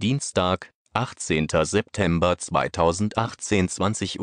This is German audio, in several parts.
Dienstag, 18. September 2018 20.15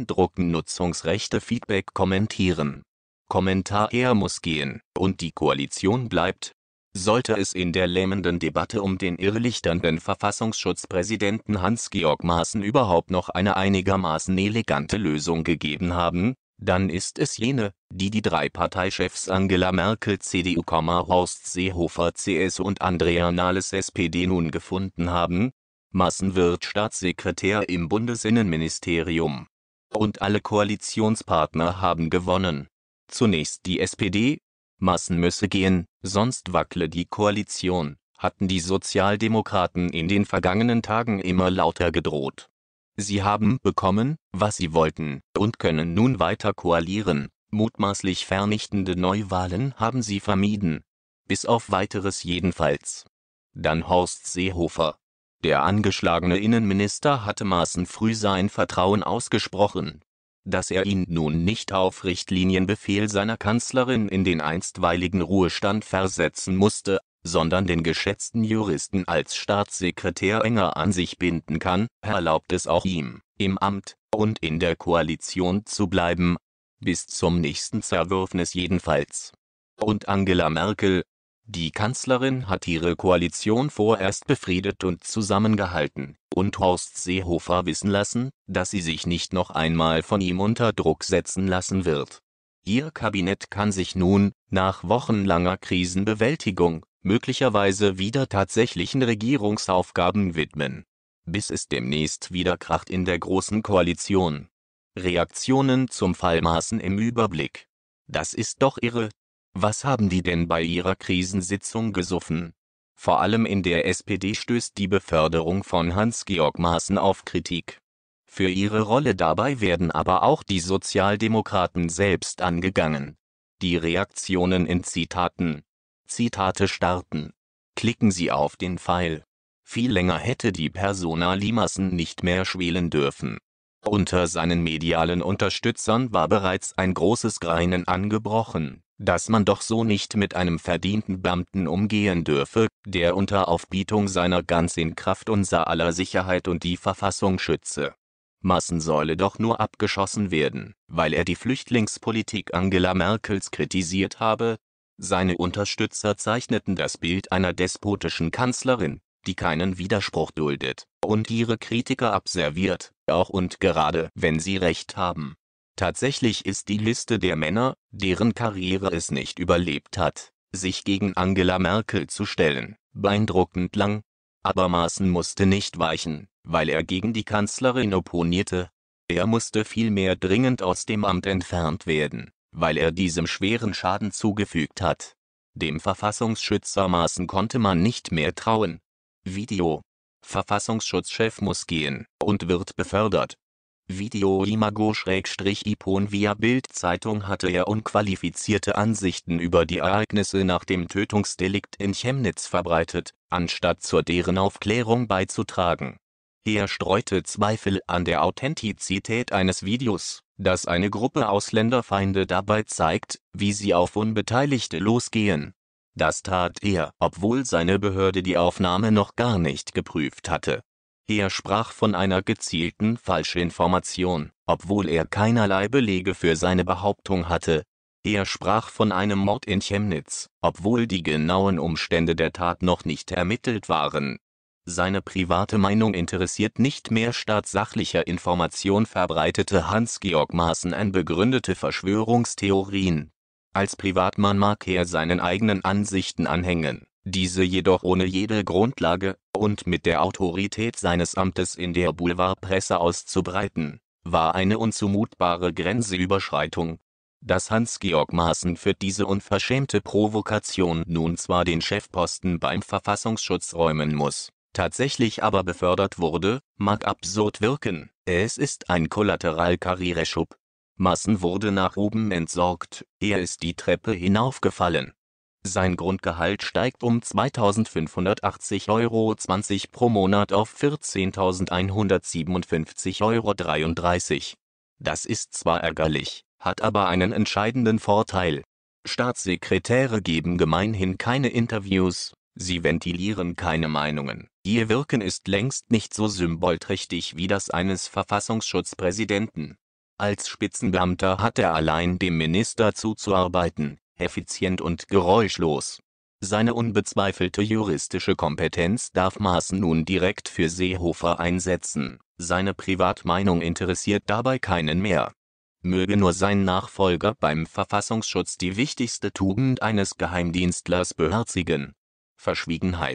Uhr Drucken Nutzungsrechte Feedback kommentieren. Kommentar er muss gehen, und die Koalition bleibt. Sollte es in der lähmenden Debatte um den irrlichternden Verfassungsschutzpräsidenten Hans-Georg Maaßen überhaupt noch eine einigermaßen elegante Lösung gegeben haben dann ist es jene, die die drei Parteichefs Angela Merkel CDU, Horst Seehofer CS und Andrea Nahles SPD nun gefunden haben. Massen Staatssekretär im Bundesinnenministerium. Und alle Koalitionspartner haben gewonnen. Zunächst die SPD. Massen müsse gehen, sonst wackle die Koalition, hatten die Sozialdemokraten in den vergangenen Tagen immer lauter gedroht. Sie haben bekommen, was sie wollten, und können nun weiter koalieren. Mutmaßlich vernichtende Neuwahlen haben sie vermieden. Bis auf weiteres jedenfalls. Dann Horst Seehofer. Der angeschlagene Innenminister hatte Maaßen früh sein Vertrauen ausgesprochen. Dass er ihn nun nicht auf Richtlinienbefehl seiner Kanzlerin in den einstweiligen Ruhestand versetzen musste sondern den geschätzten Juristen als Staatssekretär enger an sich binden kann, erlaubt es auch ihm, im Amt und in der Koalition zu bleiben, bis zum nächsten Zerwürfnis jedenfalls. Und Angela Merkel, die Kanzlerin hat ihre Koalition vorerst befriedet und zusammengehalten, und Horst Seehofer wissen lassen, dass sie sich nicht noch einmal von ihm unter Druck setzen lassen wird. Ihr Kabinett kann sich nun, nach wochenlanger Krisenbewältigung, möglicherweise wieder tatsächlichen Regierungsaufgaben widmen. Bis es demnächst wieder kracht in der Großen Koalition. Reaktionen zum Fallmaßen im Überblick. Das ist doch irre. Was haben die denn bei ihrer Krisensitzung gesoffen? Vor allem in der SPD stößt die Beförderung von Hans-Georg Maaßen auf Kritik. Für ihre Rolle dabei werden aber auch die Sozialdemokraten selbst angegangen. Die Reaktionen in Zitaten Zitate starten. Klicken Sie auf den Pfeil. Viel länger hätte die Persona Limassen nicht mehr schwelen dürfen. Unter seinen medialen Unterstützern war bereits ein großes Greinen angebrochen, dass man doch so nicht mit einem verdienten Beamten umgehen dürfe, der unter Aufbietung seiner ganz in Kraft unser aller Sicherheit und die Verfassung schütze. Massen solle doch nur abgeschossen werden, weil er die Flüchtlingspolitik Angela Merkels kritisiert habe, seine Unterstützer zeichneten das Bild einer despotischen Kanzlerin, die keinen Widerspruch duldet und ihre Kritiker abserviert, auch und gerade wenn sie recht haben. Tatsächlich ist die Liste der Männer, deren Karriere es nicht überlebt hat, sich gegen Angela Merkel zu stellen, beeindruckend lang. Aber Maaßen musste nicht weichen, weil er gegen die Kanzlerin opponierte. Er musste vielmehr dringend aus dem Amt entfernt werden weil er diesem schweren Schaden zugefügt hat. Dem Verfassungsschützermaßen konnte man nicht mehr trauen. Video. Verfassungsschutzchef muss gehen und wird befördert. Video imago ipon via Bild-Zeitung hatte er unqualifizierte Ansichten über die Ereignisse nach dem Tötungsdelikt in Chemnitz verbreitet, anstatt zur deren Aufklärung beizutragen. Er streute Zweifel an der Authentizität eines Videos dass eine Gruppe Ausländerfeinde dabei zeigt, wie sie auf Unbeteiligte losgehen. Das tat er, obwohl seine Behörde die Aufnahme noch gar nicht geprüft hatte. Er sprach von einer gezielten Falschinformation, obwohl er keinerlei Belege für seine Behauptung hatte. Er sprach von einem Mord in Chemnitz, obwohl die genauen Umstände der Tat noch nicht ermittelt waren seine private Meinung interessiert nicht mehr statt sachlicher Information verbreitete Hans-Georg Maaßen an begründete Verschwörungstheorien. Als Privatmann mag er seinen eigenen Ansichten anhängen, diese jedoch ohne jede Grundlage und mit der Autorität seines Amtes in der Boulevardpresse auszubreiten, war eine unzumutbare Grenzeüberschreitung. Dass Hans-Georg Maaßen für diese unverschämte Provokation nun zwar den Chefposten beim Verfassungsschutz räumen muss tatsächlich aber befördert wurde, mag absurd wirken, es ist ein Kollateralkarriereschub. Massen wurde nach oben entsorgt, er ist die Treppe hinaufgefallen. Sein Grundgehalt steigt um 2.580,20 Euro pro Monat auf 14.157,33 Euro. Das ist zwar ärgerlich, hat aber einen entscheidenden Vorteil. Staatssekretäre geben gemeinhin keine Interviews, sie ventilieren keine Meinungen. Ihr Wirken ist längst nicht so symbolträchtig wie das eines Verfassungsschutzpräsidenten. Als Spitzenbeamter hat er allein dem Minister zuzuarbeiten, effizient und geräuschlos. Seine unbezweifelte juristische Kompetenz darf Maaßen nun direkt für Seehofer einsetzen, seine Privatmeinung interessiert dabei keinen mehr. Möge nur sein Nachfolger beim Verfassungsschutz die wichtigste Tugend eines Geheimdienstlers beherzigen. Verschwiegenheit